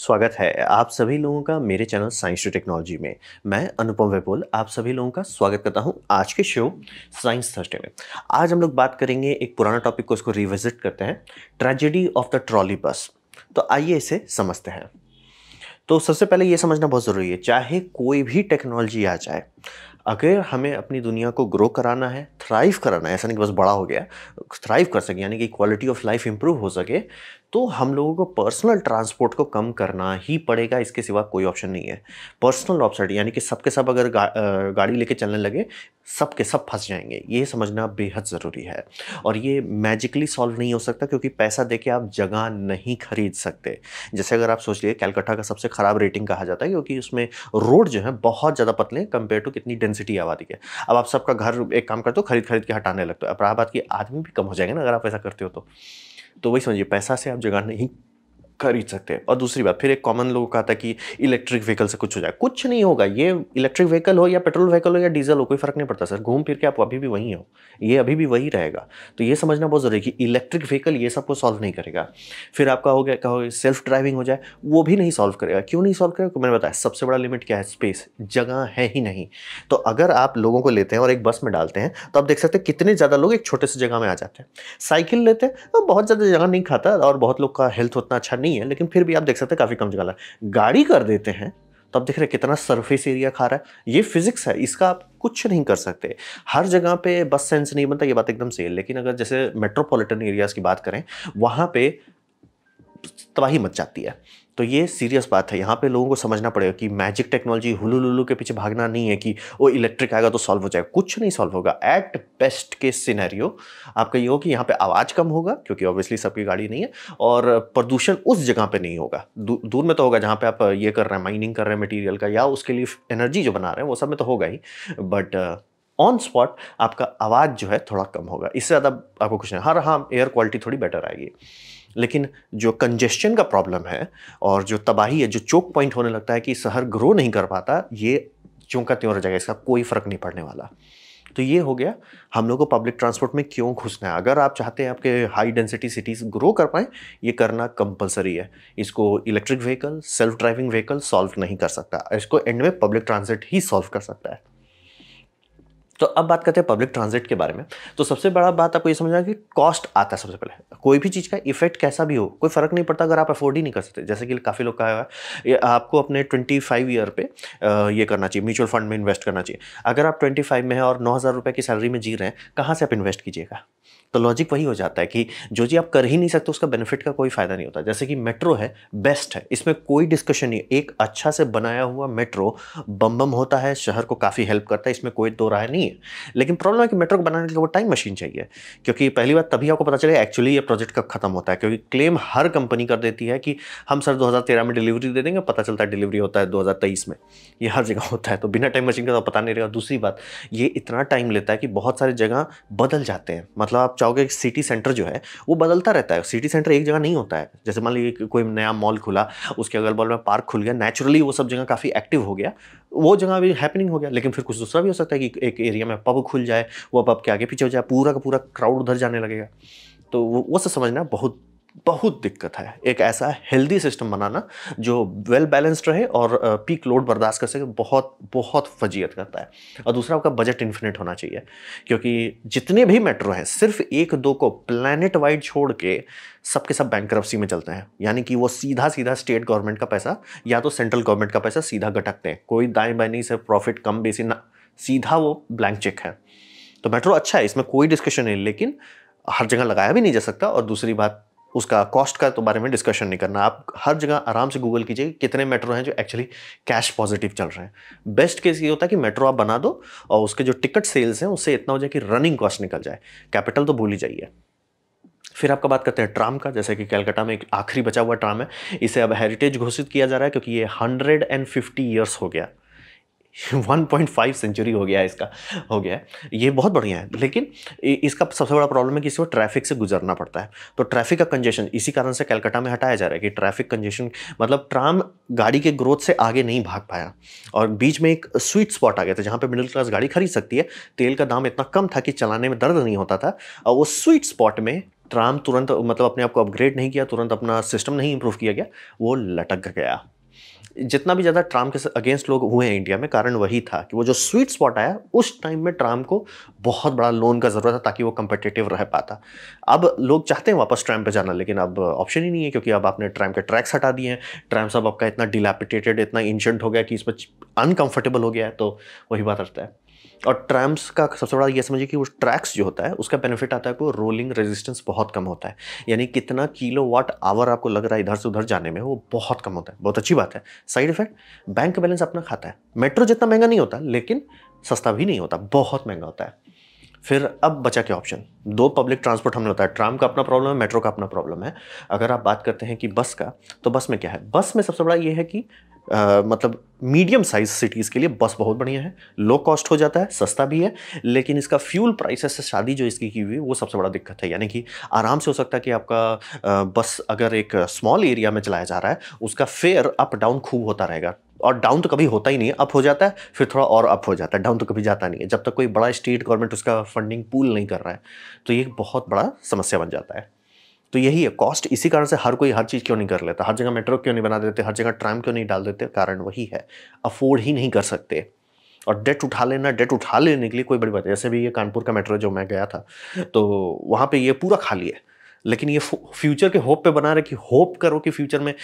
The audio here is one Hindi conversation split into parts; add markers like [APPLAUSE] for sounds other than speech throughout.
स्वागत है आप सभी लोगों का मेरे चैनल साइंस टू टेक्नोलॉजी में मैं अनुपम वेपोल आप सभी लोगों का स्वागत करता हूं आज के शो साइंस थर्सडे में आज हम लोग बात करेंगे एक पुराना टॉपिक को इसको रिविजिट करते हैं ट्रेजेडी ऑफ द ट्रॉली बस तो आइए इसे समझते हैं तो सबसे पहले ये समझना बहुत ज़रूरी है चाहे कोई भी टेक्नोलॉजी आ जाए अगर हमें अपनी दुनिया को ग्रो कराना है थ्राइव कराना है ऐसा नहीं कि बस बड़ा हो गया थ्राइव कर सके यानी कि क्वालिटी ऑफ लाइफ इम्प्रूव हो सके तो हम लोगों को पर्सनल ट्रांसपोर्ट को कम करना ही पड़ेगा इसके सिवा कोई ऑप्शन नहीं है पर्सनल ऑप्शन यानी कि सबके सब अगर गा, गाड़ी लेके चलने लगे सब के सब फंस जाएंगे ये समझना बेहद ज़रूरी है और ये मैजिकली सॉल्व नहीं हो सकता क्योंकि पैसा दे के आप जगह नहीं खरीद सकते जैसे अगर आप सोच लिए कैलकटा का सबसे ख़राब रेटिंग कहा जाता है क्योंकि उसमें रोड जो है बहुत ज़्यादा पतले हैं कंपेयर टू कितनी डेंसिटी आबादी के अब आप सबका घर एक काम करते हो खरीद खरीद के हटाने लगते हो अपराबाद की आदमी भी कम हो जाएंगे ना अगर आप ऐसा करते हो तो तो वही समझिए पैसा से आप जगह नहीं खरीद सकते हैं और दूसरी बात फिर एक कॉमन लोग कहा था कि इलेक्ट्रिक व्हीकल से कुछ हो जाए कुछ नहीं होगा ये इलेक्ट्रिक व्हीकल हो या पेट्रोल व्हीकल हो या डीजल हो कोई फर्क नहीं पड़ता सर घूम फिर के आप अभी भी वहीं हो ये अभी भी वही रहेगा तो ये समझना बहुत ज़रूरी है कि इलेक्ट्रिक व्हीकल ये सबको सॉल्व नहीं करेगा फिर आपका हो गया गया सेल्फ ड्राइविंग हो जाए वो भी नहीं सॉल्व करेगा क्यों नहीं सॉल्व करेगा मैंने बताया सबसे बड़ा लिमिट क्या है स्पेस जगह है ही नहीं तो अगर आप लोगों को लेते हैं और एक बस में डालते हैं तो आप देख सकते हैं कितने ज़्यादा लोग एक छोटे से जगह में आ जाते हैं साइकिल लेते हैं तो बहुत ज़्यादा जगह नहीं खाता और बहुत लोग का हेल्थ उतना अच्छा नहीं नहीं है लेकिन फिर भी आप देख सकते हैं काफ़ी कम जगह गाड़ी कर देते हैं तो आप देख रहे हैं कितना सरफेस एरिया खा रहा है ये फिजिक्स है इसका आप कुछ नहीं कर सकते हर जगह पे बस सेंस नहीं बनता ये बात एकदम सही है लेकिन अगर जैसे मेट्रोपॉलिटन एरियाज़ की बात करें वहाँ पे तबाही मच जाती है तो ये सीरियस बात है यहाँ पे लोगों को समझना पड़ेगा कि मैजिक टेक्नोलॉजी हुलू के पीछे भागना नहीं है कि वो इलेक्ट्रिक आएगा तो सॉल्व हो जाएगा कुछ नहीं सॉल्व होगा एट बेस्ट के सिनेरियो आपका ये हो कि यहाँ पे आवाज़ कम होगा क्योंकि ऑब्वियसली सबकी गाड़ी नहीं है और प्रदूषण उस जगह पर नहीं होगा दू, दूर में तो होगा जहाँ पर आप ये कर रहे हैं माइनिंग कर रहे हैं मटीरियल का या उसके लिए एनर्जी जो बना रहे हैं वो सब में तो होगा ही बट ऑन स्पॉट आपका आवाज़ जो है थोड़ा कम होगा इससे ज़्यादा आपको कुछ नहीं हर हाँ एयर हाँ, क्वालिटी थोड़ी बेटर आएगी लेकिन जो कंजेशन का प्रॉब्लम है और जो तबाही है जो चोक पॉइंट होने लगता है कि शहर ग्रो नहीं कर पाता ये क्यों का त्यों रह जाएगा इसका कोई फ़र्क नहीं पड़ने वाला तो ये हो गया हम लोग को पब्लिक ट्रांसपोर्ट में क्यों घुसना है अगर आप चाहते हैं आपके हाई डेंसिटी सिटीज़ ग्रो कर पाएँ ये करना कंपलसरी है इसको electric vehicle self driving vehicle solve नहीं कर सकता इसको एंड में पब्लिक ट्रांसिट ही सॉल्व कर सकता है तो अब बात करते हैं पब्लिक ट्रांजिट के बारे में तो सबसे बड़ा बात आपको ये समझना कि कॉस्ट आता है सबसे पहले कोई भी चीज़ का इफेक्ट कैसा भी हो कोई फ़र्क नहीं पड़ता अगर आप अफोर्ड ही नहीं कर सकते जैसे कि काफ़ी लोग कहा है आपको अपने ट्वेंटी फाइव ईयर पर ये करना चाहिए म्यूचुअल फंड में इन्वेस्ट करना चाहिए अगर आप ट्वेंटी फाइव में है और नौ हज़ार रुपये की सैलरी में जी रहे हैं कहाँ से आप इन्वेस्ट कीजिएगा तो लॉजिक वही हो जाता है कि जो जी आप कर ही नहीं सकते उसका बेनिफिट का कोई फ़ायदा नहीं होता जैसे कि मेट्रो है बेस्ट है इसमें कोई डिस्कशन नहीं एक अच्छा से बनाया हुआ मेट्रो बम बम होता है शहर को काफ़ी हेल्प करता है इसमें कोई दो राय नहीं है लेकिन प्रॉब्लम है कि मेट्रो को बनाने के लिए वो टाइम मशीन चाहिए क्योंकि पहली बार तभी आपको पता चलेगा एक्चुअली ये प्रोजेक्ट कब खत्म होता है क्योंकि क्लेम हर कंपनी कर देती है कि हम सर दो में डिलीवरी दे देंगे पता चलता है डिलीवरी होता है दो में ये हर जगह होता है तो बिना टाइम मशीन का तो पता नहीं रहेगा दूसरी बात ये इतना टाइम लेता है कि बहुत सारी जगह बदल जाते हैं मतलब आप चाहोगे सिटी सेंटर जो है वो बदलता रहता है सिटी सेंटर एक जगह नहीं होता है जैसे मान लीजिए कोई नया मॉल खुला उसके अगल बगल में पार्क खुल गया नेचुरली वो सब जगह काफ़ी एक्टिव हो गया वो जगह अभी हैपनिंग हो गया लेकिन फिर कुछ दूसरा भी हो सकता है कि एक एरिया में पब खुल जाए वो पब के आगे पीछे हो जाए पूरा का पूरा क्राउड उधर जाने लगेगा तो वो सब समझना बहुत बहुत दिक्कत है एक ऐसा हेल्दी सिस्टम बनाना जो वेल बैलेंस्ड रहे और पीक लोड बर्दाश्त कर सके बहुत बहुत फजीयत करता है और दूसरा आपका बजट इन्फिनिट होना चाहिए क्योंकि जितने भी मेट्रो हैं सिर्फ एक दो को प्लानट वाइड छोड़ के सबके सब, सब बैंक में चलते हैं यानी कि वो सीधा सीधा स्टेट गवर्नमेंट का पैसा या तो सेंट्रल गवर्नमेंट का पैसा सीधा घटकते हैं कोई दाएँ बाएँ नहीं सिर्फ प्रॉफिट कम बेसी ना सीधा वो ब्लैंक चेक है तो मेट्रो अच्छा है इसमें कोई डिस्कशन नहीं लेकिन हर जगह लगाया भी नहीं जा सकता और दूसरी बात उसका कॉस्ट का तो बारे में डिस्कशन नहीं करना आप हर जगह आराम से गूगल कीजिए कितने मेट्रो हैं जो एक्चुअली कैश पॉजिटिव चल रहे हैं बेस्ट केस ये होता है कि मेट्रो आप बना दो और उसके जो टिकट सेल्स हैं उससे इतना हो जाए कि रनिंग कॉस्ट निकल जाए कैपिटल तो भूल ही जाइए फिर आपका बात करते हैं ट्राम का जैसे कि कैलकाटा में एक आखिरी बचा हुआ ट्राम है इसे अब हेरिटेज घोषित किया जा रहा है क्योंकि ये फिफ्टी ईयर्स हो गया 1.5 [LAUGHS] सेंचुरी हो गया इसका हो गया है ये बहुत बढ़िया है लेकिन इसका सबसे बड़ा प्रॉब्लम है कि इसको ट्रैफिक से गुजरना पड़ता है तो ट्रैफिक का कंजेशन इसी कारण से कलकत्ता में हटाया जा रहा है कि ट्रैफिक कंजेशन मतलब ट्राम गाड़ी के ग्रोथ से आगे नहीं भाग पाया और बीच में एक स्वीट स्पॉट आ गया था जहाँ पर मिडिल क्लास गाड़ी खरीद सकती है तेल का दाम इतना कम था कि चलाने में दर्द नहीं होता था और वो स्वीट स्पॉट में ट्राम तुरंत मतलब अपने आप को अपग्रेड नहीं किया तुरंत अपना सिस्टम नहीं इंप्रूव किया गया वो लटक गया जितना भी ज़्यादा ट्राम के अगेंस्ट लोग हुए हैं इंडिया में कारण वही था कि वो जो स्वीट स्पॉट आया उस टाइम में ट्राम को बहुत बड़ा लोन का ज़रूरत था ताकि वो कंपटेटिव रह पाता अब लोग चाहते हैं वापस ट्रैम पर जाना लेकिन अब ऑप्शन ही नहीं है क्योंकि अब आपने ट्रैम के ट्रैक्स हटा दिए हैं ट्रैम सब आपका इतना डिलेपिटेटेड इतना इंशेंट हो गया कि इस पर अनकम्फर्टेबल हो गया है तो वही बात रहता है और ट्रैम्स का सबसे बड़ा ये समझिए कि वो ट्रैक्स जो होता है उसका बेनिफिट आता है कि रोलिंग रेजिस्टेंस बहुत कम होता है यानी कितना किलो वाट आवर आपको लग रहा है इधर से उधर जाने में वो बहुत कम होता है बहुत अच्छी बात है साइड इफेक्ट बैंक बैलेंस अपना खाता है मेट्रो जितना महंगा नहीं होता लेकिन सस्ता भी नहीं होता बहुत महंगा होता है फिर अब बचा क्या ऑप्शन दो पब्लिक ट्रांसपोर्ट हमने है ट्राम का अपना प्रॉब्लम है मेट्रो का अपना प्रॉब्लम है अगर आप बात करते हैं कि बस का तो बस में क्या है बस में सबसे बड़ा ये है कि आ, मतलब मीडियम साइज सिटीज़ के लिए बस बहुत बढ़िया है लो कॉस्ट हो जाता है सस्ता भी है लेकिन इसका फ्यूल प्राइसेस से शादी जो इसकी की हुई वो सबसे बड़ा दिक्कत है यानी कि आराम से हो सकता है कि आपका बस अगर एक स्मॉल एरिया में चलाया जा रहा है उसका फेयर अप डाउन खूब होता रहेगा और डाउन तो कभी होता ही नहीं है अप हो जाता है फिर थोड़ा और अप हो जाता है डाउन तो कभी जाता नहीं है जब तक कोई बड़ा स्टेट गवर्नमेंट उसका फंडिंग पूल नहीं कर रहा है तो ये बहुत बड़ा समस्या बन जाता है तो यही है कॉस्ट इसी कारण से हर कोई हर चीज़ क्यों नहीं कर लेता हर जगह मेट्रो क्यों नहीं बना देते हर जगह ट्राम क्यों नहीं डाल देते कारण वही है अफोर्ड ही नहीं कर सकते और डेट उठा लेना डेट उठा लेने के लिए कोई बड़ी बात जैसे भी ये कानपुर का मेट्रो जो मैं गया था तो वहाँ पर ये पूरा खाली है लेकिन ये फ्यूचर के होप पे बना रहे कि होप करो कि फ्यूचर में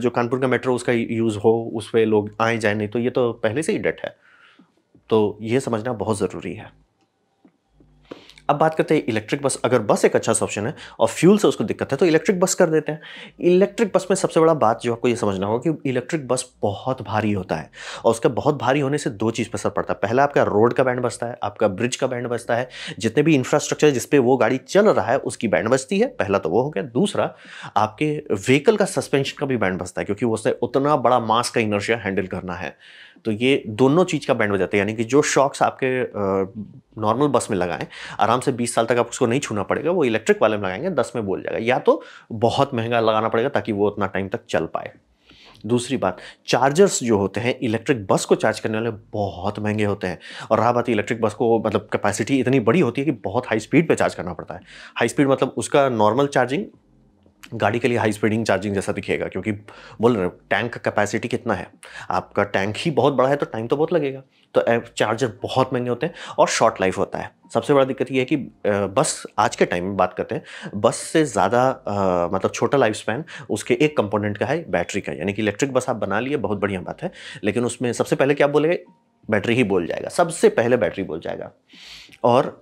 जो कानपुर का मेट्रो उसका यूज़ हो उस पर लोग आए जाए नहीं तो ये तो पहले से ही डेट है तो ये समझना बहुत ज़रूरी है अब बात करते हैं इलेक्ट्रिक बस अगर बस एक अच्छा ऑप्शन है और फ्यूल से उसको दिक्कत है तो इलेक्ट्रिक बस कर देते हैं इलेक्ट्रिक बस में सबसे बड़ा बात जो आपको ये समझना होगा कि इलेक्ट्रिक बस बहुत भारी होता है और उसका बहुत भारी होने से दो चीज़ पर असर पड़ता है पहला आपका रोड का बैंड बसता है आपका ब्रिज का बैंड बसता है जितने भी इंफ्रास्ट्रक्चर जिसपे वो गाड़ी चल रहा है उसकी बैंड बसती है पहला तो वो हो गया दूसरा आपके व्हीकल का सस्पेंशन का भी बैंड बसता है क्योंकि उसने उतना बड़ा मास का इनर्शिया हैंडल करना है तो ये दोनों चीज़ का बैंड जाता है यानी कि जो शॉक्स आपके नॉर्मल बस में लगाएं आराम से 20 साल तक आप उसको नहीं छूना पड़ेगा वो इलेक्ट्रिक वाले में लगाएंगे 10 में बोल जाएगा या तो बहुत महंगा लगाना पड़ेगा ताकि वो उतना टाइम तक चल पाए दूसरी बात चार्जर्स जो होते हैं इलेक्ट्रिक बस को चार्ज करने वाले बहुत महंगे होते हैं और रहा बात इलेक्ट्रिक बस को मतलब कैपेसिटी इतनी बड़ी होती है कि बहुत हाई स्पीड पे चार्ज करना पड़ता है हाई स्पीड मतलब उसका नॉर्मल चार्जिंग गाड़ी के लिए हाई स्पीडिंग चार्जिंग जैसा दिखेगा क्योंकि बोल रहे टैंक का कैपेसिटी कितना है आपका टैंक ही बहुत बड़ा है तो टाइम तो बहुत लगेगा तो चार्जर बहुत महंगे होते हैं और शॉर्ट लाइफ होता है सबसे बड़ा दिक्कत ये है कि बस आज के टाइम में बात करते हैं बस से ज़्यादा मतलब छोटा लाइफ स्पैन उसके एक कंपोनेंट का है बैटरी का यानी कि इलेक्ट्रिक बस आप बना लिए बहुत बढ़िया बात है लेकिन उसमें सबसे पहले क्या बोलेंगे बैटरी ही बोल जाएगा सबसे पहले बैटरी बोल जाएगा और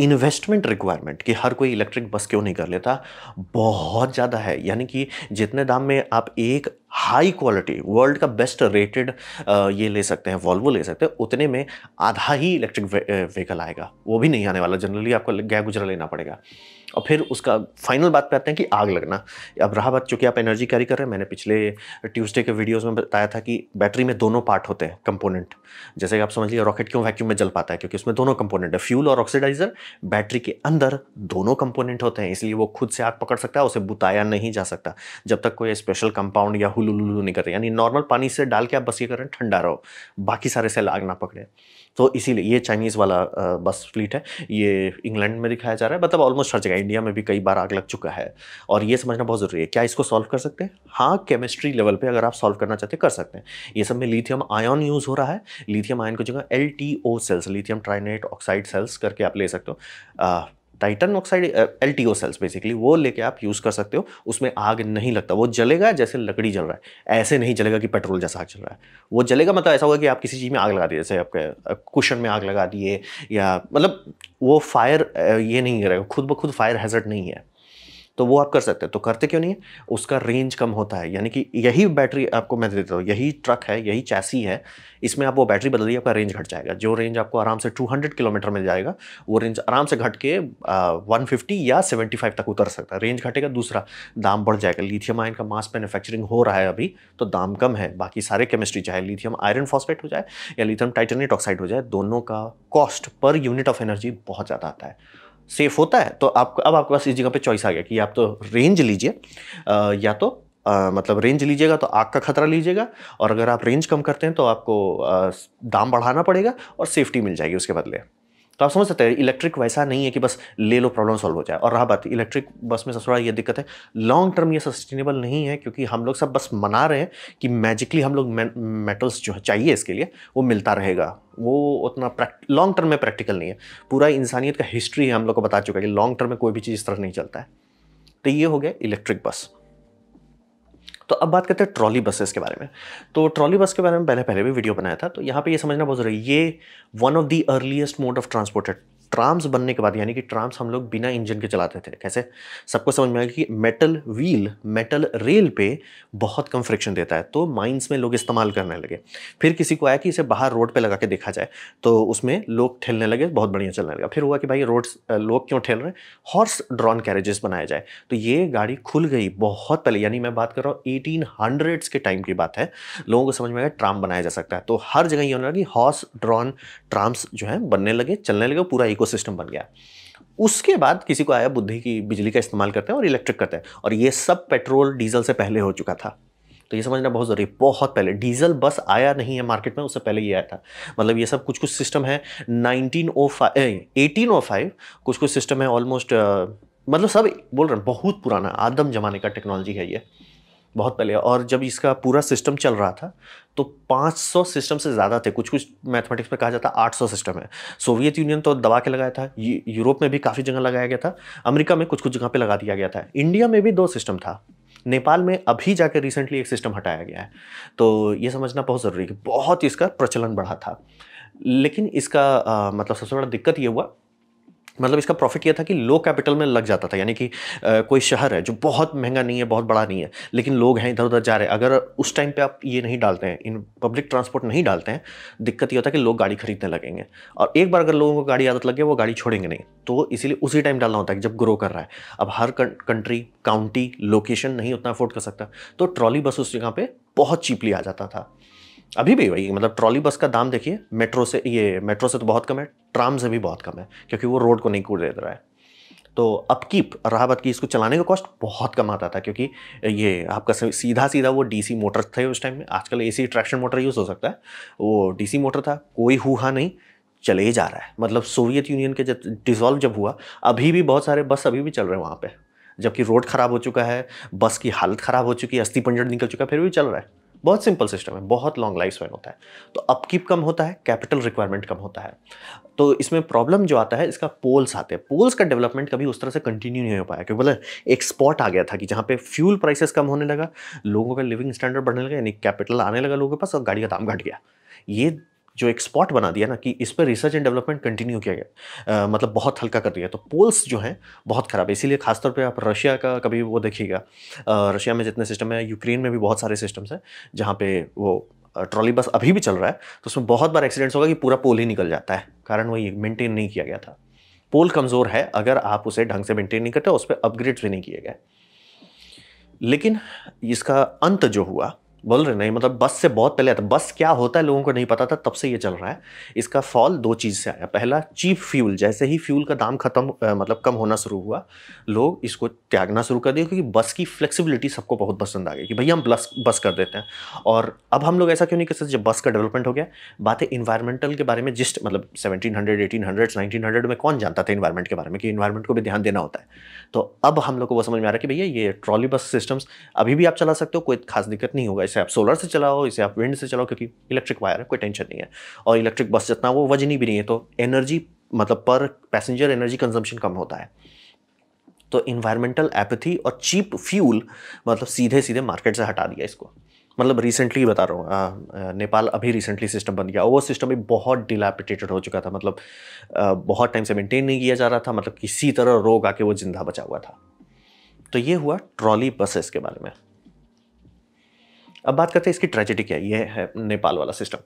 इन्वेस्टमेंट रिक्वायरमेंट कि हर कोई इलेक्ट्रिक बस क्यों नहीं कर लेता बहुत ज़्यादा है यानी कि जितने दाम में आप एक हाई क्वालिटी वर्ल्ड का बेस्ट रेटेड ये ले सकते हैं वॉल्वो ले सकते हैं उतने में आधा ही इलेक्ट्रिक व्हीकल आएगा वो भी नहीं आने वाला जनरली आपको गया गुजरा लेना पड़ेगा और फिर उसका फाइनल बात पे आते हैं कि आग लगना अब रहा बात चूँकि आप एनर्जी कैरी कर रहे हैं मैंने पिछले ट्यूसडे के वीडियोज़ में बताया था कि बैटरी में दोनों पार्ट होते हैं कंपोनेंट जैसे कि आप समझ लीजिए रॉकेट क्यों वैक्यूम में जल पाता है क्योंकि उसमें दोनों कंपोनेंट है फ्यूल और ऑक्सीडाइजर बैटरी के अंदर दोनों कंपोनेंट होते हैं इसलिए वो खुद से आग पकड़ सकता है उसे बुताया नहीं जा सकता जब तक कोई स्पेशल कंपाउंड या उल्लू लुल्लू नहीं कर रहे यानी नॉर्मल पानी से डाल के आप बस ये कर रहे हैं ठंडा रहो बाकी सारे सेल आग ना पकड़े तो इसीलिए ये चाइनीज़ वाला बस फ्लीट है ये इंग्लैंड में दिखाया जा रहा है मतलब ऑलमोस्ट हर जगह इंडिया में भी कई बार आग लग चुका है और ये समझना बहुत ज़रूरी है क्या इसको सॉल्व कर सकते हैं हाँ केमिस्ट्री लेवल पे अगर आप सॉल्व करना चाहते हैं कर सकते हैं ये सब में लिथियम आयन यूज़ हो रहा है लिथियम आयन की जगह L cells lithium titanate oxide cells करके आप ले सकते हो titan oxide L cells basically वो लेके आप यूज़ कर सकते हो उसमें आग नहीं लगता वो जलेगा जैसे लकड़ी जल रहा है ऐसे नहीं जलेगा कि पेट्रोल जैसा आग जल रहा है वो जलेगा मतलब ऐसा होगा कि आप किसी चीज़ में आग लगा दिए जैसे आपके कुशन uh, में आग लगा दिए या मतलब वो फायर uh, ये नहीं करेगा खुद ब खुद फायर हैजर्ट नहीं है तो वो आप कर सकते हैं तो करते क्यों नहीं है उसका रेंज कम होता है यानी कि यही बैटरी आपको मैं देता हूँ यही ट्रक है यही चैसी है इसमें आप वो बैटरी बदलिए आपका रेंज घट जाएगा जो रेंज आपको आराम से 200 किलोमीटर मिल जाएगा वो रेंज आराम से घट के वन या सेवेंटी तक उतर सकता है रेंज घटेगा दूसरा दाम बढ़ जाएगा लिथियम आयन का मास मैनुफैक्चरिंग हो रहा है अभी तो दाम कम है बाकी सारे केमिस्ट्री चाहे लिथियम आयरन फॉस्फेट हो जाए या लिथियम टाइटेनिक ऑक्साइड हो जाए दोनों का cost per unit of energy बहुत ज़्यादा आता है सेफ होता है तो आप अब आपके पास इस जगह पे चॉइस आ गया कि आप तो रेंज लीजिए या तो आ, तो, मतलब रेंज लीजिएगा तो आग का खतरा लीजिएगा और अगर आप रेंज कम करते हैं तो आपको आ, दाम बढ़ाना पड़ेगा और सेफ्टी मिल जाएगी उसके बदले तो आप समझ सकते हैं इलेक्ट्रिक वैसा नहीं है कि बस ले लो प्रॉब्लम सॉल्व हो जाए और रहा बात इलेक्ट्रिक बस में सबसे बड़ा ये दिक्कत है लॉन्ग टर्म ये सस्टेनेबल नहीं है क्योंकि हम लोग सब बस मना रहे हैं कि मैजिकली हम लोग मेटल्स जो है चाहिए इसके लिए वो मिलता रहेगा वो उतना लॉन्ग टर्म में प्रैक्टिकल नहीं है पूरा इंसानियत का हिस्ट्री हम लोग को बता चुका है कि लॉन्ग टर्म में कोई भी चीज़ इस तरह नहीं चलता है तो ये हो गया इलेक्ट्रिक बस तो अब बात करते हैं ट्रॉली बसेस के बारे में तो ट्रॉली बस के बारे में पहले पहले भी वीडियो बनाया था तो यहाँ पे ये समझना बहुत ज़रूरी है ये one of the earliest mode of transported trams बनने के बाद यानी कि ट्राम्स हम लोग बिना इंजन के चलाते थे कैसे सबको समझ में आया कि मेटल व्हील मेटल रेल पे बहुत कम फ्रिक्शन देता है तो माइंस में लोग इस्तेमाल करने लगे फिर किसी को आया कि इसे बाहर रोड पे लगा के देखा जाए तो उसमें लोग ठेलने लगे बहुत बढ़िया चलने लगा फिर हुआ कि भाई रोड लोग क्यों ठेल रहे हैं हॉर्स ड्रॉन कैरेजेस बनाए जाए तो ये गाड़ी खुल गई बहुत पहले यानी मैं बात कर रहा हूँ एटीन हंड्रेड्स के टाइम की बात है लोगों को समझ में आया ट्राम बनाया जा सकता है तो हर जगह ये होने लगी हॉर्स ड्रॉन ट्राम्स जो है बनने लगे चलने लगे पूरा इको इकोसिस्टम बन गया उसके बाद किसी को आया बुद्धि की बिजली का इस्तेमाल करते हैं और इलेक्ट्रिक करते हैं और ये सब पेट्रोल डीजल से पहले हो चुका था तो ये समझना बहुत ज़रूरी बहुत पहले डीजल बस आया नहीं है मार्केट में उससे पहले ये आया था मतलब ये सब कुछ कुछ सिस्टम है ओ फाइव कुछ कुछ सिस्टम है ऑलमोस्ट मतलब सब बोल रहे हैं बहुत पुराना आदम जमाने का टेक्नोलॉजी है ये बहुत पहले और जब इसका पूरा सिस्टम चल रहा था तो 500 सिस्टम से ज़्यादा थे कुछ कुछ मैथमेटिक्स में कहा जाता है 800 सिस्टम है सोवियत यूनियन तो दबा के लगाया था यूरोप में भी काफ़ी जगह लगाया गया था अमेरिका में कुछ कुछ जगह पे लगा दिया गया था इंडिया में भी दो सिस्टम था नेपाल में अभी जाकर रिसेंटली एक सिस्टम हटाया गया है तो ये समझना बहुत ज़रूरी है बहुत इसका प्रचलन बढ़ा था लेकिन इसका आ, मतलब सबसे बड़ा दिक्कत ये हुआ मतलब इसका प्रॉफिट ये था कि लो कैपिटल में लग जाता था यानी कि आ, कोई शहर है जो बहुत महंगा नहीं है बहुत बड़ा नहीं है लेकिन लोग हैं इधर उधर जा रहे हैं अगर उस टाइम पे आप ये नहीं डालते हैं इन पब्लिक ट्रांसपोर्ट नहीं डालते हैं दिक्कत ये होता है कि लोग गाड़ी खरीदने लगेंगे और एक बार अगर लोगों को गाड़ी आदत लग वो गाड़ी छोड़ेंगे नहीं तो इसीलिए उसी टाइम डालना होता है जब ग्रो कर रहा है अब हर कंट्री काउंटी लोकेशन नहीं उतना अफोर्ड कर सकता तो ट्रॉली बस उस जगह पर बहुत चीपली आ जाता था अभी भी वही मतलब ट्रॉली बस का दाम देखिए मेट्रो से ये मेट्रो से तो बहुत कम है ट्राम से भी बहुत कम है क्योंकि वो रोड को नहीं कूद दे रहा है तो अपकीप राहबत की इसको चलाने का कॉस्ट बहुत कम आता था क्योंकि ये आपका सीधा सीधा वो डीसी मोटर थे उस टाइम में आजकल एसी ट्रैक्शन मोटर यूज़ हो सकता है वो डीसी मोटर था कोई हुआ नहीं चले जा रहा है मतलब सोवियत यूनियन के जब डिजॉल्व जब हुआ अभी भी बहुत सारे बस अभी भी चल रहे हैं वहाँ पर जबकि रोड ख़राब हो चुका है बस की हालत ख़राब हो चुकी है अस्थि पंजट निकल चुका है फिर भी चल रहा है बहुत सिंपल सिस्टम है बहुत लॉन्ग लाइफ स्पैन होता है तो अपकीप कम होता है कैपिटल रिक्वायरमेंट कम होता है तो इसमें प्रॉब्लम जो आता है इसका पोल्स आते हैं पोल्स का डेवलपमेंट कभी उस तरह से कंटिन्यू नहीं हो पाया क्योंकि मतलब एक स्पॉट आ गया था कि जहाँ पे फ्यूल प्राइसेस कम होने लगा लोगों का लिविंग स्टैंडर्ड बढ़ने लगा यानी कैपिटल आने लगा लोगों के पास और गाड़ी का दाम घट गया ये जो एक स्पॉट बना दिया ना कि इस पर रिसर्च एंड डेवलपमेंट कंटिन्यू किया गया आ, मतलब बहुत हल्का कर दिया तो पोल्स जो हैं बहुत ख़राब है इसीलिए खासतौर पे आप रशिया का कभी वो देखिएगा रशिया में जितने सिस्टम है यूक्रेन में भी बहुत सारे सिस्टम्स हैं जहाँ पे वो ट्रॉली बस अभी भी चल रहा है तो उसमें बहुत बार एक्सीडेंट्स होगा कि पूरा पोल ही निकल जाता है कारण वही मेंटेन नहीं किया गया था पोल कमज़ोर है अगर आप उसे ढंग से मेंटेन नहीं करते उस पर अपग्रेड्स भी नहीं किए गए लेकिन इसका अंत जो हुआ बोल रहे नहीं मतलब बस से बहुत पहले आता बस क्या होता है लोगों को नहीं पता था तब से ये चल रहा है इसका फॉल दो चीज़ से आया पहला चीप फ्यूल जैसे ही फ्यूल का दाम खत्म मतलब कम होना शुरू हुआ लोग इसको त्यागना शुरू कर दिए क्योंकि बस की फ्लेक्सिबिलिटी सबको बहुत पसंद आ गई कि भैया हम बस बस कर देते हैं और अब हम लोग ऐसा क्यों नहीं कर सकते जब बस का डेवलपमेंट हो गया बातें इन्वायरमेंटल के बारे में जिस्ट मतलब seventeen hundred eighteen hundred nineteen hundred में कौन जानता था इन्वायरमेंट के बारे में कि इन्वायरमेंट को भी ध्यान देना होता है तो अब हम लोग को वो समझ में आ रहा है कि भैया ये ट्रॉली बस सिस्टम्स अभी भी आप चला सकते हो कोई खास दिक्कत नहीं होगा इसे आप सोलर से चलाओ इसे आप विंड से चलाओ क्योंकि इलेक्ट्रिक वायर है कोई टेंशन नहीं है और इलेक्ट्रिक बस जितना वो वजनी भी नहीं है तो एनर्जी मतलब पर पैसेंजर एनर्जी कंजम्पशन कम होता है तो इन्वायरमेंटल एपथी और चीप फ्यूल मतलब सीधे सीधे मार्केट से हटा दिया इसको मतलब रिसेंटली बता रहा हूँ नेपाल अभी रिसेंटली सिस्टम बन गया वो सिस्टम भी बहुत डिलेपिटेटेड हो चुका था मतलब बहुत टाइम से मेंटेन नहीं किया जा रहा था मतलब किसी तरह रोग आके वो जिंदा बचा हुआ था तो ये हुआ ट्रॉली बसेस के बारे में अब बात करते हैं इसकी ट्रेजेडी क्या है ये है नेपाल वाला सिस्टम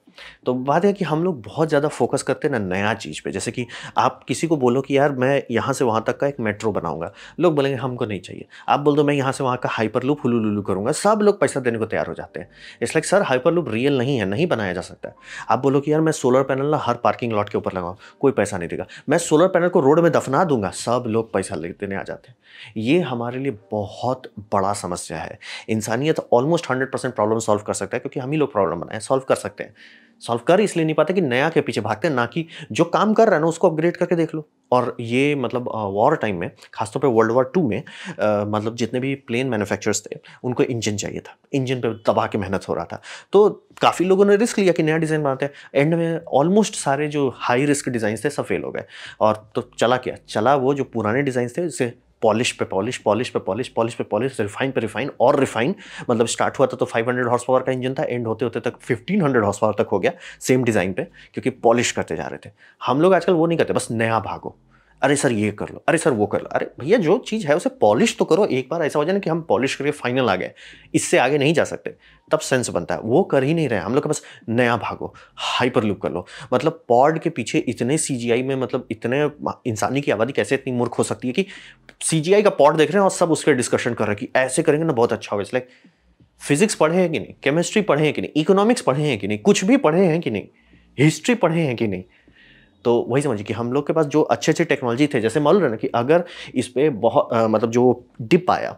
तो बात है कि हम लोग बहुत ज़्यादा फोकस करते हैं ना नया चीज़ पे जैसे कि आप किसी को बोलो कि यार मैं यहाँ से वहाँ तक का एक मेट्रो बनाऊंगा लोग बोलेंगे हमको नहीं चाहिए आप बोल दो मैं यहाँ से वहाँ का हाइपर लूप हुलू लुलू करूँगा सब लोग पैसा देने को तैयार हो जाते हैं it's like sir hyperloop real नहीं है नहीं बनाया जा सकता आप बोलो कि यार मैं सोलर पैनल ना हर पार्किंग लॉट के ऊपर लगाऊँ कोई पैसा नहीं देगा मैं सोलर पैनल को रोड में दफना दूंगा सब लोग पैसा देने आ जाते हैं ये हमारे लिए बहुत बड़ा समस्या है इंसानियत almost hundred percent problem problem solve कर सकता है क्योंकि हम ही लोग प्रॉब्लम बनाए सॉल्व कर सकते हैं सॉल्व कर इसलिए नहीं पाते कि नया के पीछे भागते हैं ना कि जो काम कर रहा है ना उसको अपग्रेड करके देख लो और ये मतलब वॉर टाइम में खासतौर पे वर्ल्ड वॉर टू में आ, मतलब जितने भी प्लेन मैन्युफैक्चरर्स थे उनको इंजन चाहिए था इंजन पे दबा के मेहनत हो रहा था तो काफ़ी लोगों ने रिस्क लिया कि नया डिज़ाइन बनाते हैं एंड में ऑलमोस्ट सारे जो हाई रिस्क डिज़ाइन थे सब फेल हो गए और तो चला क्या चला वो जो पुराने डिज़ाइन थे जिससे पॉलिश पे पॉलिश पॉलिश पे पॉलिश पॉलिश पे पॉलिश रिफाइन पे रिफाइन और रिफाइन मतलब स्टार्ट हुआ था तो 500 हॉर्स पावर का इंजन था एंड होते होते तक 1500 हॉर्स पावर तक हो गया सेम डिज़ाइन पे क्योंकि पॉलिश करते जा रहे थे हम लोग आजकल वो नहीं करते बस नया भागो अरे सर ये कर लो अरे सर वो कर लो अरे भैया जो चीज़ है उसे पॉलिश तो करो एक बार ऐसा हो जाए ना कि हम पॉलिश करके फाइनल आ गए इससे आगे नहीं जा सकते तब सेंस बनता है वो कर ही नहीं रहे हम लोग के पास नया भागो हाइपर लुक कर लो मतलब पॉड के पीछे इतने सी में मतलब इतने इंसानी की आबादी कैसे इतनी मूर्ख हो सकती है कि सी का पॉड देख रहे हैं और सब उसके डिस्कशन कर रहे हैं कि ऐसे करेंगे ना बहुत अच्छा हो लाइक फिजिक्स पढ़े हैं कि नहीं केमिस्ट्री पढ़े हैं कि नहीं इकोनॉमिक्स पढ़े हैं कि नहीं कुछ भी पढ़े हैं कि नहीं हिस्ट्री पढ़े हैं कि नहीं तो वही समझिए कि हम लोग के पास जो अच्छे अच्छे टेक्नोलॉजी थे जैसे मालूम है ना कि अगर इस पर बहुत आ, मतलब जो डिप आया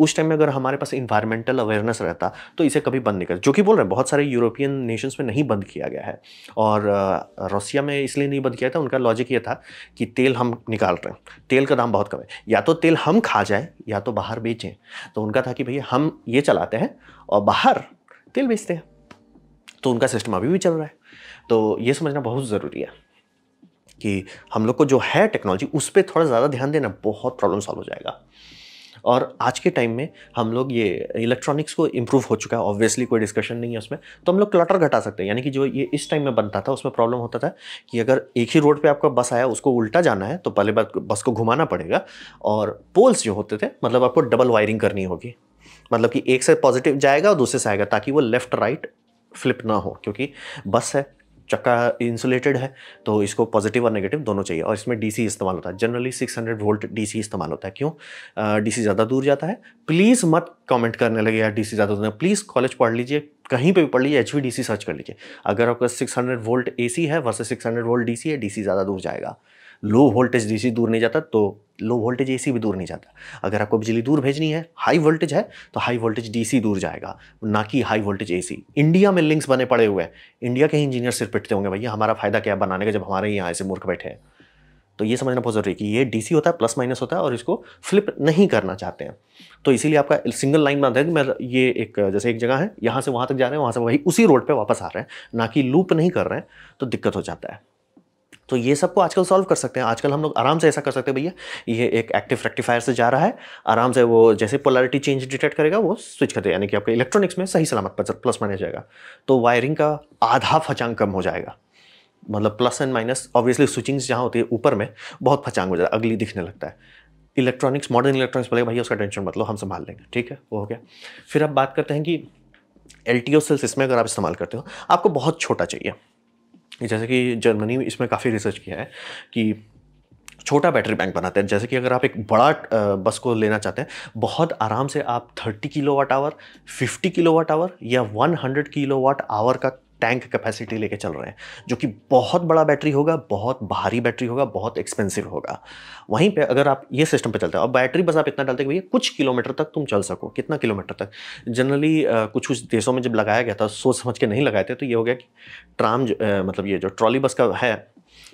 उस टाइम में अगर हमारे पास इन्वायरमेंटल अवेयरनेस रहता तो इसे कभी बंद नहीं कर जो कि बोल रहे हैं बहुत सारे यूरोपियन नेशंस में नहीं बंद किया गया है और रसिया में इसलिए नहीं बंद किया था उनका लॉजिक ये था कि तेल हम निकाल रहे हैं तेल का दाम बहुत कम है या तो तेल हम खा जाए या तो बाहर बेचें तो उनका था कि भैया हम ये चलाते हैं और बाहर तेल बेचते हैं तो उनका सिस्टम अभी भी चल रहा है तो ये समझना बहुत ज़रूरी है कि हम लोग को जो है टेक्नोलॉजी उस पर थोड़ा ज़्यादा ध्यान देना बहुत प्रॉब्लम सॉल्व हो जाएगा और आज के टाइम में हम लोग ये इलेक्ट्रॉनिक्स को इम्प्रूव हो चुका है ऑब्वियसली कोई डिस्कशन नहीं है उसमें तो हम लोग क्लटर घटा सकते हैं यानी कि जो ये इस टाइम में बनता था उसमें प्रॉब्लम होता था कि अगर एक ही रोड पे आपका बस आया उसको उल्टा जाना है तो पहले बार बस को घुमाना पड़ेगा और पोल्स जो होते थे मतलब आपको डबल वायरिंग करनी होगी मतलब कि एक से पॉजिटिव जाएगा और दूसरे से आएगा ताकि वो लेफ्ट राइट फ्लिप ना हो क्योंकि बस है चक्का इंसुलेटेड है तो इसको पॉजिटिव और नेगेटिव दोनों चाहिए और इसमें डीसी इस्तेमाल होता है जनरली 600 वोल्ट डीसी इस्तेमाल होता है क्यों डीसी ज़्यादा दूर जाता है प्लीज़ मत कमेंट करने लगे यार डीसी ज़्यादा दूर प्लीज़ कॉलेज पढ़ लीजिए कहीं पे भी पढ़ लीजिए एच वी सर्च कर लीजिए अगर आपका हंड्रेड वोल्ट ए है वर्सेस 600 वोल्ट डी है डी ज़्यादा दूर जाएगा लो वोल्टेज डीसी दूर नहीं जाता तो लो वोल्टेज एसी भी दूर नहीं जाता अगर आपको बिजली दूर भेजनी है हाई वोल्टेज है तो हाई वोल्टेज डीसी दूर जाएगा ना कि हाई वोल्टेज एसी इंडिया में लिंक्स बने पड़े हुए हैं इंडिया के ही इंजीनियर सिर्फ पिटते होंगे भैया हमारा फायदा क्या बनाने का जब हमारे ही यहाँ ऐसे मूर्ख बैठे हैं तो ये समझना बहुत जरूरी है कि ये डीसी होता है प्लस माइनस होता है और इसको फ्लिप नहीं करना चाहते हैं तो इसीलिए आपका सिंगल लाइन बना मैं ये एक जैसे एक जगह है यहाँ से वहाँ तक जा रहे हैं वहाँ से वही उसी रोड पर वापस आ रहे हैं ना कि लूप नहीं कर रहे हैं तो दिक्कत हो जाता है तो ये सबको आजकल सॉल्व कर सकते हैं आजकल हम लोग आराम से ऐसा कर सकते हैं भैया ये एक एक्टिव रेक्टिफायर से जा रहा है आराम से वो जैसे पोलरिटी चेंज डिटेक्ट करेगा वो स्विच कर देगा यानी कि आपके इलेक्ट्रॉनिक्स में सही सलामत पर प्लस माइनस जाएगा तो वायरिंग का आधा फचांग कम हो जाएगा मतलब plus and minus obviously switchings जहाँ होती है ऊपर में बहुत फचांग हो जाता है अगली दिखने लगता है इलेक्ट्रॉनिक्स मॉडर्न इलेक्ट्रॉनिक्स बोले भैया उसका टेंशन मतलब हम संभाल लेंगे ठीक है वो हो गया फिर आप बात करते हैं कि एल टी ओ सेल्स इसमें अगर आप इस्तेमाल करते हो आपको बहुत छोटा चाहिए जैसे कि जर्मनी में इसमें काफ़ी रिसर्च किया है कि छोटा बैटरी बैंक बनाते हैं जैसे कि अगर आप एक बड़ा बस को लेना चाहते हैं बहुत आराम से आप 30 किलोवाट आवर 50 किलोवाट आवर या 100 किलोवाट आवर का टैंक कैपेसिटी लेके चल रहे हैं जो कि बहुत बड़ा बैटरी होगा बहुत भारी बैटरी होगा बहुत एक्सपेंसिव होगा वहीं पे अगर आप ये सिस्टम पे चलते हो अब बैटरी बस आप इतना डालते हैं भैया कुछ किलोमीटर तक तुम चल सको कितना किलोमीटर तक जनरली कुछ कुछ देशों में जब लगाया गया था सोच समझ के नहीं लगाए थे तो ये हो गया कि ट्राम मतलब ये जो ट्रॉली बस का है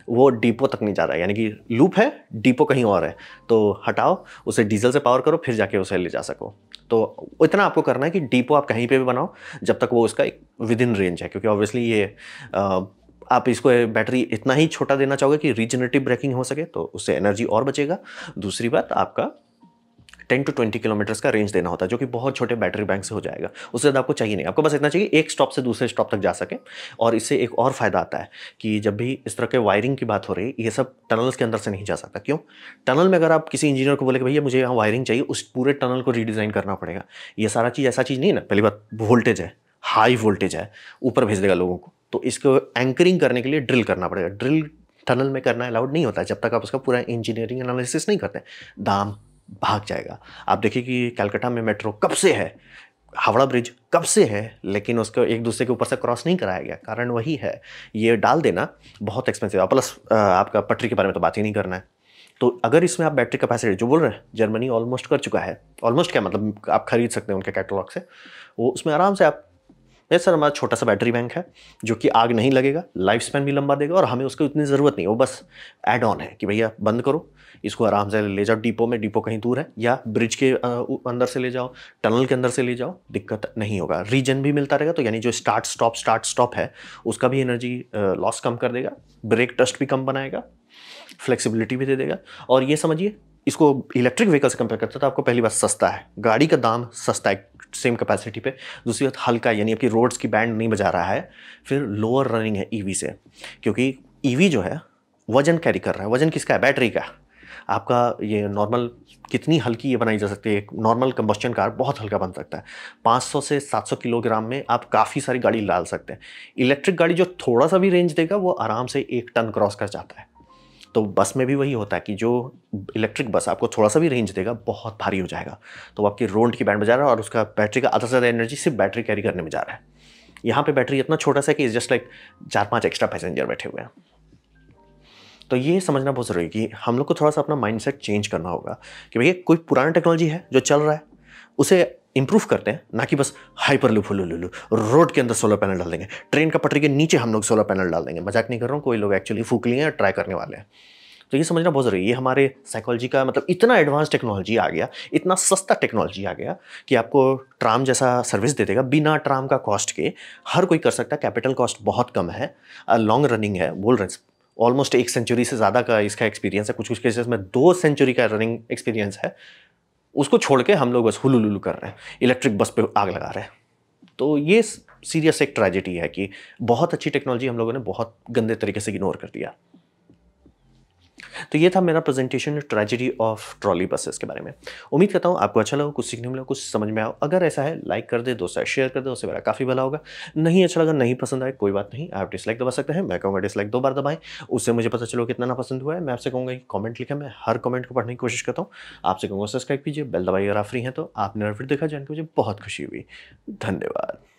वो डिपो तक नहीं जा रहा है यानी कि लूप है डिपो कहीं और है तो हटाओ उसे डीजल से पावर करो फिर जाके उसे ले जा सको तो इतना आपको करना है कि डिपो आप कहीं पे भी बनाओ जब तक वो उसका एक विद इन रेंज है क्योंकि ऑब्वियसली ये आ, आप इसको बैटरी इतना ही छोटा देना चाहोगे कि रीजनरेटिव ब्रेकिंग हो सके तो उससे एनर्जी और बचेगा दूसरी बात आपका टेन टू ट्वेंटी किलोमीटर्स का रेंज देना होता है जो कि बहुत छोटे बैटरी बैंक से हो जाएगा उससे ज़्यादा आपको चाहिए नहीं आपको बस इतना चाहिए एक स्टॉप से दूसरे स्टॉप तक जा सके और इससे एक और फ़ायदा आता है कि जब भी इस तरह के वायरिंग की बात हो रही ये सब टनल्स के अंदर से नहीं जा सकता क्यों टनल में अगर आप किसी इंजीनियर को बोले कि भैया मुझे यहाँ वायरिंग चाहिए उस पूरे टनल को रीडिज़ाइन करना पड़ेगा ये सारा चीज़ ऐसा चीज़ नहीं ना पहली बात वोल्टेज है हाई वोल्टेज है ऊपर भेज देगा लोगों को तो इसको एंकरिंग करने के लिए ड्रिल करना पड़ेगा ड्रिल टनल में करना अलाउड नहीं होता जब तक आप उसका पूरा इंजीनियरिंग एनालिसिस नहीं करते दाम भाग जाएगा आप देखिए कि कलकत्ता में मेट्रो कब से है हावड़ा ब्रिज कब से है लेकिन उसको एक दूसरे के ऊपर से क्रॉस नहीं कराया गया कारण वही है ये डाल देना बहुत एक्सपेंसिव है प्लस आपका पटरी के बारे में तो बात ही नहीं करना है तो अगर इसमें आप बैटरी कैपेसिटी जो बोल रहे हैं जर्मनी ऑलमोस्ट कर चुका है ऑलमोस्ट क्या मतलब आप खरीद सकते हैं उनके कैटलॉग से वो उसमें आराम से आप ये सर हमारा छोटा सा बैटरी बैंक है जो कि आग नहीं लगेगा लाइफ स्पैन भी लंबा देगा और हमें उसको इतनी ज़रूरत नहीं वो बस एड ऑन है कि भैया बंद करो इसको आराम से ले जाओ डिपो में डिपो कहीं दूर है या ब्रिज के अंदर से ले जाओ टनल के अंदर से ले जाओ दिक्कत नहीं होगा रीजन भी मिलता रहेगा तो यानी जो स्टार्ट स्टॉप स्टार्ट स्टॉप है उसका भी एनर्जी लॉस कम कर देगा ब्रेक टस्ट भी कम बनाएगा फ्लेक्सिबिलिटी भी दे देगा और ये समझिए इसको इलेक्ट्रिक व्हीकल से कंपेयर करते हैं तो आपको पहली बार सस्ता है गाड़ी का दाम सस्ता है सेम कैपेसिटी पे दूसरी बात हल्का यानी आपकी रोड्स की बैंड नहीं बजा रहा है फिर लोअर रनिंग है ई e से क्योंकि ई e जो है वजन कैरी कर रहा है वजन किसका है बैटरी का आपका ये नॉर्मल कितनी हल्की ये बनाई जा सकती है एक नॉर्मल कम्बस्टन कार बहुत हल्का बन सकता है 500 से 700 किलोग्राम में आप काफ़ी सारी गाड़ी डाल सकते हैं इलेक्ट्रिक गाड़ी जो थोड़ा सा भी रेंज देगा वो आराम से एक टन क्रॉस कर जाता है तो बस में भी वही होता है कि जो इलेक्ट्रिक बस आपको थोड़ा सा भी रेंज देगा बहुत भारी हो जाएगा तो आपकी रोल्ड की बैंड में जा रहा है और उसका बैटरी का आधा से ज़्यादा एनर्जी सिर्फ बैटरी कैरी करने में जा रहा है यहाँ पे बैटरी इतना छोटा सा कि इज जस्ट लाइक चार पाँच एक्स्ट्रा पैसेंजर बैठे हुए हैं तो ये समझना बहुत ज़रूरी है कि हम लोग को थोड़ा सा अपना माइंड चेंज करना होगा कि भैया कोई पुराना टेक्नोलॉजी है जो चल रहा है उसे इंप्रूव करते हैं ना कि बस हाइपर लुप लुलू रोड के अंदर सोलर पैनल डाल देंगे ट्रेन का पटरी के नीचे हम लोग सोलर पैनल डाल देंगे मजाक नहीं कर रहा हूँ कोई लोग एक्चुअली फूक लिए हैं ट्राई करने वाले हैं तो ये समझना बहुत ज़रूरी है ये हमारे साइकोलॉजी का मतलब इतना एडवांस टेक्नोलॉजी आ गया इतना सस्ता टेक्नोलॉजी आ गया कि आपको ट्राम जैसा सर्विस दे देगा बिना ट्राम का कॉस्ट के हर कोई कर सकता है कैपिटल कॉस्ट बहुत कम है लॉन्ग रनिंग है बोल रहे हैं ऑलमोस्ट एक सेंचुरी से ज़्यादा का इसका एक्सपीरियंस है कुछ कुछ केसेस में दो सेंचुरी का रनिंग एक्सपीरियंस है उसको छोड़ के हम लोग बस हुलू कर रहे हैं इलेक्ट्रिक बस पे आग लगा रहे हैं तो ये सीरियस एक ट्रेजिडी है कि बहुत अच्छी टेक्नोलॉजी हम लोगों ने बहुत गंदे तरीके से इग्नोर कर दिया तो ये था मेरा presentation tragedy of trolley buses के बारे में उम्मीद करता हूँ आपको अच्छा लगा कुछ सीखने मिला कुछ समझ में आओ अगर ऐसा है लाइक कर दे दोस्तों शेयर कर दे उससे मेरा काफ़ी भला होगा नहीं अच्छा लगा नहीं पसंद आए कोई बात नहीं आप डिसलाइक दबा सकते हैं मैं कहूँगा डिसलाइक दो बार दबाएं उससे मुझे पता चलो कितना ना पसंद हुआ है मैं आपसे कहूँगा कि कॉमेंट लिखा मैं हर कॉमेंट को पढ़ने की कोशिश करता हूँ आपसे कहूँगा सब्सक्राइब कीजिए बेल दबाइए अगर आप फ्री हैं तो आपने फिर देखा जानकर मुझे बहुत खुशी हुई धन्यवाद